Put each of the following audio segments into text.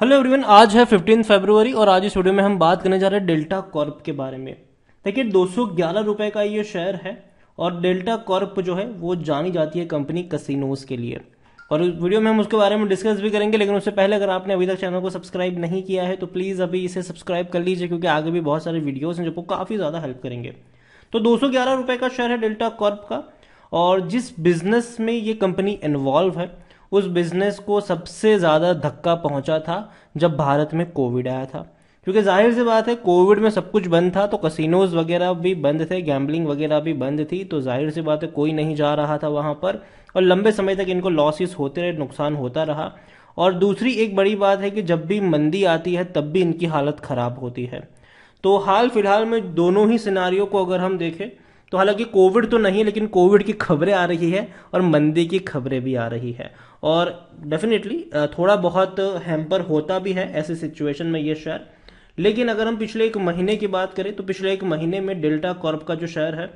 hello everyone आज है fifteen फरवरी और आज इस वीडियो में हम बात करने जा रहे हैं डेल्टा कॉर्प के बारे में देखिए दो रुपये का ये शेयर है और डेल्टा कॉर्प जो है वो जानी जाती है कंपनी कसिनोज के लिए और वीडियो में हम उसके बारे में डिस्कस भी करेंगे लेकिन उससे पहले अगर आपने अभी तक चैनल को सब्सक्राइब नहीं किया है तो प्लीज़ अभी इसे सब्सक्राइब कर लीजिए क्योंकि आगे भी बहुत सारे वीडियोज़ हैं जो काफ़ी ज़्यादा हेल्प करेंगे तो दो रुपये का शेयर है डेल्टा कॉर्प का और जिस बिजनेस में ये कंपनी इन्वॉल्व है उस बिज़नेस को सबसे ज़्यादा धक्का पहुंचा था जब भारत में कोविड आया था क्योंकि जाहिर सी बात है कोविड में सब कुछ बंद था तो कसिनोज वगैरह भी बंद थे गैम्बलिंग वगैरह भी बंद थी तो जाहिर सी बात है कोई नहीं जा रहा था वहाँ पर और लंबे समय तक इनको लॉसेस होते रहे नुकसान होता रहा और दूसरी एक बड़ी बात है कि जब भी मंदी आती है तब भी इनकी हालत ख़राब होती है तो हाल फिलहाल में दोनों ही सिनारियों को अगर हम देखें तो हालांकि कोविड तो नहीं है लेकिन कोविड की खबरें आ रही है और मंदी की खबरें भी आ रही है और डेफिनेटली थोड़ा बहुत हैम्पर होता भी है ऐसी सिचुएशन में ये शेयर लेकिन अगर हम पिछले एक महीने की बात करें तो पिछले एक महीने में डेल्टा कॉर्प का जो शेयर है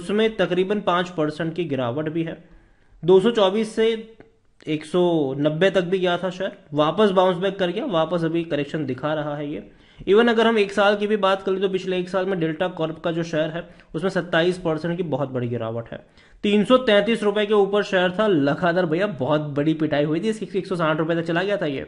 उसमें तकरीबन पाँच परसेंट की गिरावट भी है 224 से 190 तक भी गया था शेयर वापस बाउंस बैक कर गया वापस अभी करेक्शन दिखा रहा है ये इवन अगर हम एक साल की भी बात करें तो पिछले एक साल में डेल्टा कॉर्प का जो शेयर है उसमें 27 परसेंट की बहुत बड़ी गिरावट है तीन रुपए के ऊपर शेयर था लखादर भैया बहुत बड़ी पिटाई हुई थी एक रुपए तक चला गया था ये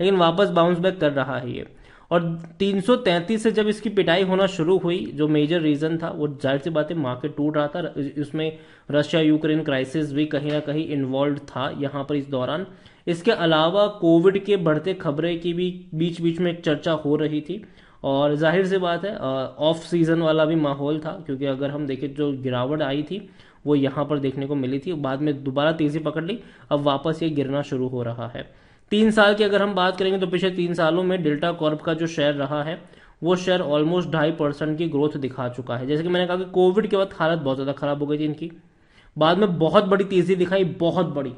लेकिन वापस बाउंस बैक कर रहा है ये और 333 से जब इसकी पिटाई होना शुरू हुई जो मेजर रीज़न था वो जाहिर सी बात है मार्केट टूट रहा था उसमें रशिया यूक्रेन क्राइसिस भी कहीं ना कहीं इन्वॉल्व था यहाँ पर इस दौरान इसके अलावा कोविड के बढ़ते खबरें की भी बीच बीच में एक चर्चा हो रही थी और जाहिर सी बात है ऑफ सीज़न वाला भी माहौल था क्योंकि अगर हम देखें जो गिरावट आई थी वो यहाँ पर देखने को मिली थी बाद में दोबारा तेज़ी पकड़ ली अब वापस ये गिरना शुरू हो रहा है तीन साल की अगर हम बात करेंगे तो पिछले तीन सालों में डेल्टा कॉर्प का जो शेयर रहा है वो शेयर ऑलमोस्ट ढाई परसेंट की ग्रोथ दिखा चुका है जैसे कि मैंने कहा कि कोविड के बाद हालत बहुत ज़्यादा खराब हो गई थी इनकी बाद में बहुत बड़ी तेज़ी दिखाई बहुत बड़ी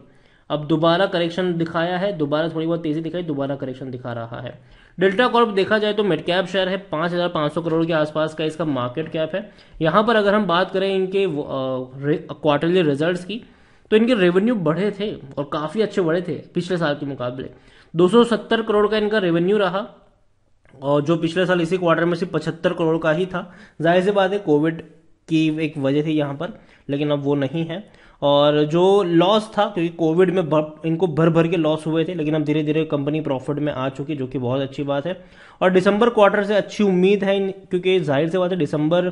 अब दोबारा करेक्शन दिखाया है दोबारा थोड़ी बहुत तेजी दिखाई दोबारा करेक्शन दिखा रहा है डेल्टा कॉर्प देखा जाए तो मिड कैप शेयर है पांच हज़ार पांच सौ करोड़ के आसपास का इसका मार्केट कैप है यहां पर अगर हम बात करें इनके क्वार्टरली रिजल्ट की तो इनके रेवेन्यू बढ़े थे और काफ़ी अच्छे बढ़े थे पिछले साल के मुकाबले 270 करोड़ का इनका रेवेन्यू रहा और जो पिछले साल इसी क्वार्टर में सिर्फ पचहत्तर करोड़ का ही था जाहिर सी बात है कोविड की एक वजह थी यहाँ पर लेकिन अब वो नहीं है और जो लॉस था क्योंकि कोविड में भर, इनको भर भर के लॉस हुए थे लेकिन अब धीरे धीरे कंपनी प्रॉफिट में आ चुकी जो कि बहुत अच्छी बात है और दिसंबर क्वार्टर से अच्छी उम्मीद है क्योंकि जाहिर सी बात है दिसंबर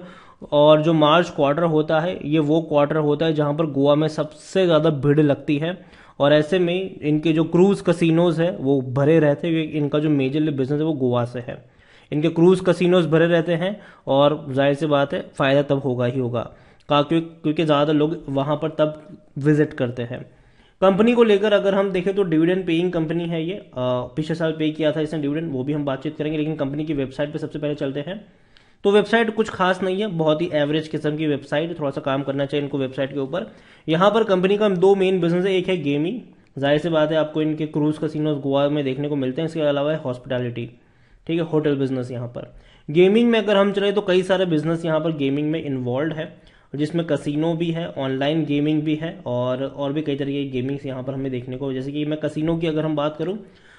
और जो मार्च क्वार्टर होता है ये वो क्वार्टर होता है जहाँ पर गोवा में सबसे ज़्यादा भीड़ लगती है और ऐसे में इनके जो क्रूज़ कसिनोज़ है वो भरे रहते हैं इनका जो मेजर बिजनेस है वो गोवा से है इनके क्रूज़ कसिनोज़ भरे रहते हैं और जाहिर सी बात है फ़ायदा तब होगा ही होगा का क्योंकि ज़्यादा लोग वहाँ पर तब विजिट करते हैं कंपनी को लेकर अगर हम देखें तो डिविडेंड पेइंग कंपनी है ये पिछले साल पे किया था इसने डिविडेंड वो भी हम बातचीत करेंगे लेकिन कंपनी की वेबसाइट पे सबसे पहले चलते हैं तो वेबसाइट कुछ खास नहीं है बहुत ही एवरेज किस्म की वेबसाइट थोड़ा सा काम करना चाहिए इनको वेबसाइट के ऊपर यहाँ पर कंपनी का दो मेन बिजनेस है एक है गेमिंग जाहिर सी बात है आपको इनके क्रूज कसिनोज गोवा में देखने को मिलते हैं इसके अलावा है हॉस्पिटैलिटी ठीक है होटल बिजनेस यहाँ पर गेमिंग में अगर हम चले तो कई सारे बिजनेस यहाँ पर गेमिंग में इन्वॉल्व है जिसमें कसिनो भी है ऑनलाइन गेमिंग भी है और और भी कई तरह की गेमिंग्स यहाँ पर हमें देखने को जैसे कि मैं कसिनो की अगर हम बात करूँ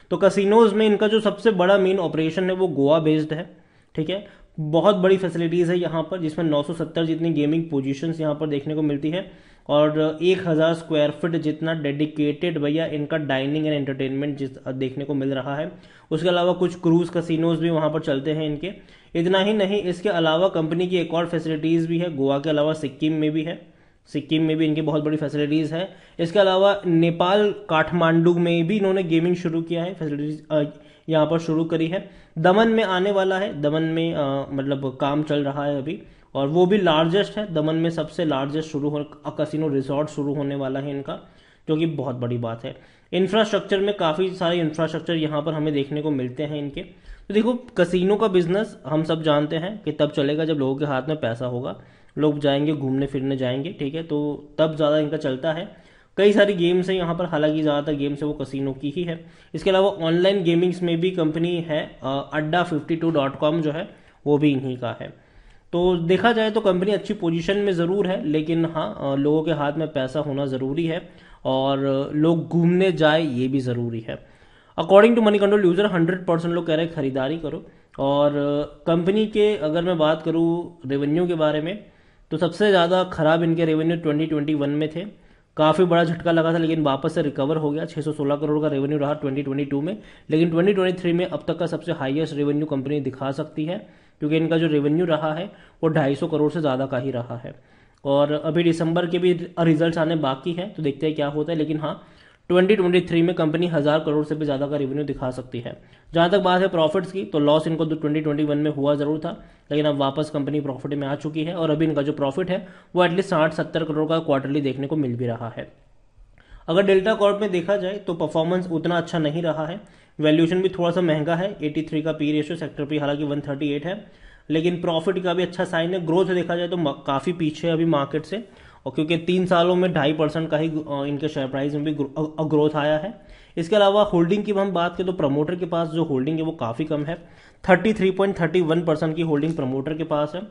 तो कसिनोज़ में इनका जो सबसे बड़ा मेन ऑपरेशन है वो गोवा बेस्ड है ठीक है बहुत बड़ी फैसिलिटीज़ है यहाँ पर जिसमें 970 जितनी गेमिंग पोजीशंस यहाँ पर देखने को मिलती है और एक हज़ार स्क्वायर फिट जितना डेडिकेटेड भैया इनका डाइनिंग एंड एंटरटेनमेंट जिस देखने को मिल रहा है उसके अलावा कुछ क्रूज़ कसिनोज भी वहाँ पर चलते हैं इनके इतना ही नहीं इसके अलावा कंपनी की एक और फैसिलिटीज़ भी है गोवा के अलावा सिक्किम में भी है सिक्किम में भी इनकी बहुत बड़ी फैसिलिटीज़ है इसके अलावा नेपाल काठमांडू में भी इन्होंने गेमिंग शुरू किया है फैसिलिटीज़ यहाँ पर शुरू करी है दमन में आने वाला है दमन में आ, मतलब काम चल रहा है अभी और वो भी लार्जेस्ट है दमन में सबसे लार्जेस्ट शुरू हो कसिनो रिजॉर्ट शुरू होने वाला है इनका जो कि बहुत बड़ी बात है इंफ्रास्ट्रक्चर में काफ़ी सारे इंफ्रास्ट्रक्चर यहाँ पर हमें देखने को मिलते हैं इनके तो देखो कसिनो का बिजनेस हम सब जानते हैं कि तब चलेगा जब लोगों के हाथ में पैसा होगा लोग जाएंगे घूमने फिरने जाएंगे ठीक है तो तब ज़्यादा इनका चलता है कई सारी गेम्स हैं यहाँ पर हालांकि ज़्यादातर गेम्स है वो कसिनो की ही है इसके अलावा ऑनलाइन गेमिंग्स में भी कंपनी है अड्डा फिफ्टी टू डॉट कॉम जो है वो भी इन्हीं का है तो देखा जाए तो कंपनी अच्छी पोजीशन में ज़रूर है लेकिन हाँ लोगों के हाथ में पैसा होना ज़रूरी है और लोग घूमने जाए ये भी ज़रूरी है according to Moneycontrol user hundred percent लोग कह रहे हैं ख़रीदारी करो और कंपनी के अगर मैं बात करूँ रेवेन्यू के बारे में तो सबसे ज़्यादा ख़राब इनके रेवेन्यू 2021 में थे काफ़ी बड़ा झटका लगा था लेकिन वापस से रिकवर हो गया 616 करोड़ का रेवेन्यू रहा 2022 में लेकिन 2023 में अब तक का सबसे हाईएस्ट रेवेन्यू कंपनी दिखा सकती है क्योंकि इनका जो रेवेन्यू रहा है वो सौ करोड़ से ज़्यादा का ही रहा है और अभी दिसंबर के भी रिजल्ट आने बाकी हैं तो देखते हैं क्या होता है लेकिन हाँ 2023 में कंपनी हज़ार करोड़ से भी ज़्यादा का रेवेन्यू दिखा सकती है जहाँ तक बात है प्रॉफिट्स की तो लॉस इनको तो 2021 में हुआ ज़रूर था लेकिन अब वापस कंपनी प्रॉफिट में आ चुकी है और अभी इनका जो प्रॉफिट है वो एटलीस्ट साठ सत्तर करोड़ का क्वार्टरली देखने को मिल भी रहा है अगर डेल्टा कॉर्प में देखा जाए तो परफॉर्मेंस उतना अच्छा नहीं रहा है वैल्यूशन भी थोड़ा सा महंगा है 83 का पी रेशियो सेक्टर पे हालांकि 138 है लेकिन प्रॉफिट का भी अच्छा साइन है ग्रोथ देखा जाए तो काफ़ी पीछे है अभी मार्केट से और क्योंकि तीन सालों में ढाई परसेंट का ही इनके शेयर प्राइस में भी ग्रोथ आया है इसके अलावा होल्डिंग की हम बात करें तो प्रमोटर के पास जो होल्डिंग है वो काफ़ी कम है 33.31 परसेंट की होल्डिंग प्रमोटर के पास है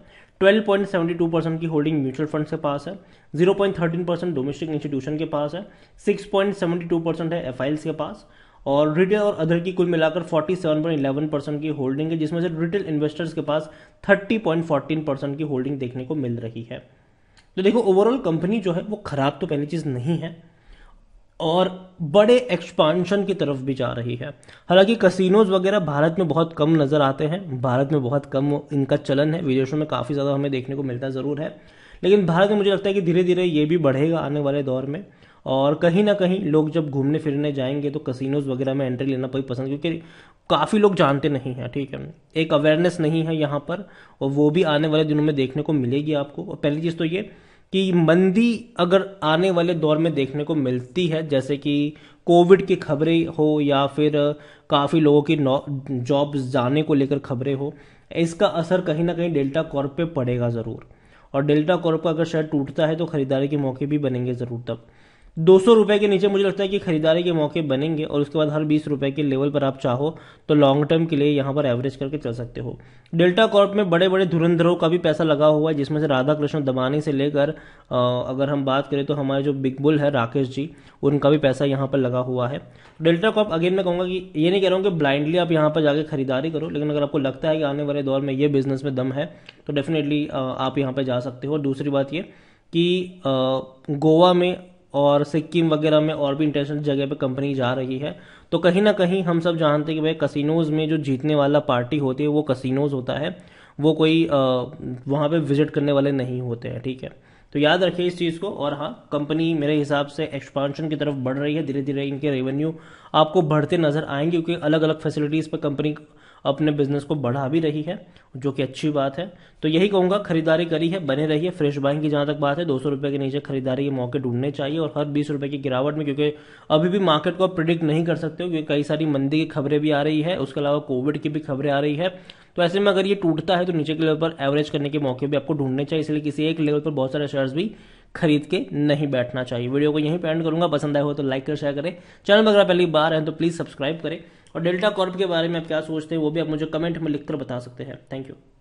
12.72 परसेंट की होल्डिंग म्यूचुअल फंड के पास है 0.13 परसेंट डोमेस्टिक इंस्टीट्यूशन के पास है 6.72 परसेंट है एफ के पास और रिटेल और अदर की कुल मिलाकर 47.11 परसेंट की होल्डिंग है जिसमें से रिटेल इन्वेस्टर्स के पास 30.14 परसेंट की होल्डिंग देखने को मिल रही है तो देखो ओवरऑल कंपनी जो है वो खराब तो पहली चीज़ नहीं है और बड़े एक्सपांशन की तरफ भी जा रही है हालांकि कसिनोज वगैरह भारत में बहुत कम नज़र आते हैं भारत में बहुत कम इनका चलन है विदेशों में काफ़ी ज़्यादा हमें देखने को मिलता ज़रूर है लेकिन भारत में मुझे लगता है कि धीरे धीरे ये भी बढ़ेगा आने वाले दौर में और कहीं ना कहीं लोग जब घूमने फिरने जाएंगे तो कसिनोज़ वगैरह में एंट्री लेना कोई पसंद क्योंकि काफ़ी लोग जानते नहीं हैं ठीक है एक अवेयरनेस नहीं है यहाँ पर और वो भी आने वाले दिनों में देखने को मिलेगी आपको और पहली चीज़ तो ये कि मंदी अगर आने वाले दौर में देखने को मिलती है जैसे कि कोविड की खबरें हो या फिर काफ़ी लोगों की जॉब जाने को लेकर खबरें हो इसका असर कहीं ना कहीं डेल्टा कॉर्प पे पड़ेगा ज़रूर और डेल्टा कॉर्प का अगर शेयर टूटता है तो खरीदारी के मौके भी बनेंगे ज़रूर तब दो सौ रुपये के नीचे मुझे लगता है कि खरीदारी के मौके बनेंगे और उसके बाद हर बीस रुपए के लेवल पर आप चाहो तो लॉन्ग टर्म के लिए यहाँ पर एवरेज करके चल सकते हो डेल्टा कॉर्प में बड़े बड़े धुरंधरों का भी पैसा लगा हुआ है जिसमें से राधा कृष्ण दबानी से लेकर अगर हम बात करें तो हमारे जो बिग बुल है राकेश जी उनका भी पैसा यहाँ पर लगा हुआ है डेल्टा कॉर्प अगेन मैं कहूँगा कि ये नहीं कह रहा हूँ कि ब्लाइंडली आप यहाँ पर जाकर खरीदारी करो लेकिन अगर आपको लगता है कि आने वाले दौर में ये बिजनेस में दम है तो डेफिनेटली आप यहाँ पर जा सकते हो दूसरी बात ये कि गोवा में और सिक्किम वगैरह में और भी इंटरनेशनल जगह पे कंपनी जा रही है तो कहीं ना कहीं हम सब जानते हैं कि भाई कसिनोज़ में जो जीतने वाला पार्टी होती है वो कसिनोज़ होता है वो कोई वहाँ पे विजिट करने वाले नहीं होते हैं ठीक है तो याद रखिए इस चीज़ को और हाँ कंपनी मेरे हिसाब से एक्सपांशन की तरफ बढ़ रही है धीरे धीरे इनके रेवेन्यू आपको बढ़ते नज़र आएंगे क्योंकि अलग अलग फैसिलिटीज़ पर कंपनी अपने बिजनेस को बढ़ा भी रही है जो कि अच्छी बात है तो यही कहूंगा खरीदारी करी है बने रही है फ्रेश बाइंग की जहां तक बात है दो सौ के नीचे खरीदारी के मौके ढूंढने चाहिए और हर बीस रुपए की गिरावट में क्योंकि अभी भी मार्केट को प्रिडिक्ट नहीं कर सकते हो क्योंकि कई सारी मंदी की खबरें भी आ रही है उसके अलावा कोविड की भी खबरें आ रही है तो ऐसे में अगर ये टूटता है तो नीचे के लेवल पर एवरेज करने के मौके भी आपको ढूंढने चाहिए इसलिए किसी एक लेवल पर बहुत सारे शेयर्स भी खरीद के नहीं बैठना चाहिए वीडियो को यहीं पेंड करूंगा पसंद आए हो तो लाइक कर शेयर करें चैनल पर अगर पहली बार है तो प्लीज़ सब्सक्राइब करें और डेल्टा कॉर्प के बारे में आप क्या सोचते हैं वो भी आप मुझे कमेंट में लिखकर बता सकते हैं थैंक यू